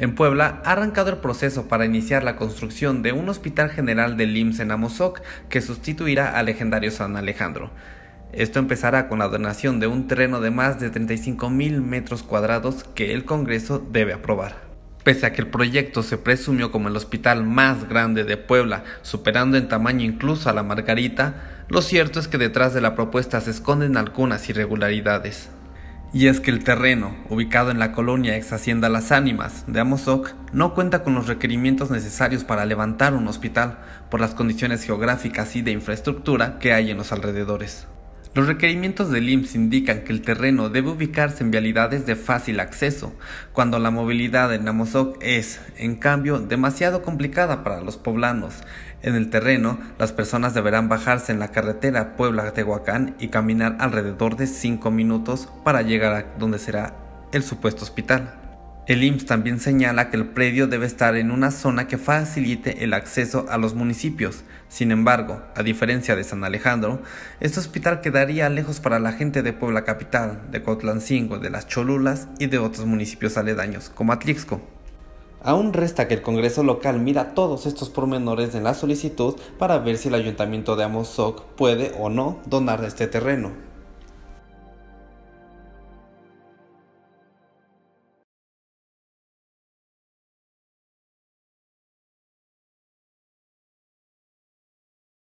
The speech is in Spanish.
En Puebla ha arrancado el proceso para iniciar la construcción de un hospital general del IMSS en Amozoc que sustituirá al legendario San Alejandro. Esto empezará con la donación de un terreno de más de 35 mil metros cuadrados que el Congreso debe aprobar. Pese a que el proyecto se presumió como el hospital más grande de Puebla, superando en tamaño incluso a la Margarita, lo cierto es que detrás de la propuesta se esconden algunas irregularidades. Y es que el terreno, ubicado en la colonia ex Hacienda Las Ánimas de Amozoc, no cuenta con los requerimientos necesarios para levantar un hospital, por las condiciones geográficas y de infraestructura que hay en los alrededores. Los requerimientos del IMSS indican que el terreno debe ubicarse en vialidades de fácil acceso, cuando la movilidad en Namozoc es, en cambio, demasiado complicada para los poblanos. En el terreno, las personas deberán bajarse en la carretera Puebla-Tehuacán y caminar alrededor de 5 minutos para llegar a donde será el supuesto hospital. El IMSS también señala que el predio debe estar en una zona que facilite el acceso a los municipios. Sin embargo, a diferencia de San Alejandro, este hospital quedaría lejos para la gente de Puebla Capital, de Cotlancingo, de Las Cholulas y de otros municipios aledaños, como Atlixco. Aún resta que el Congreso local mira todos estos pormenores en la solicitud para ver si el Ayuntamiento de Amozoc puede o no donar este terreno.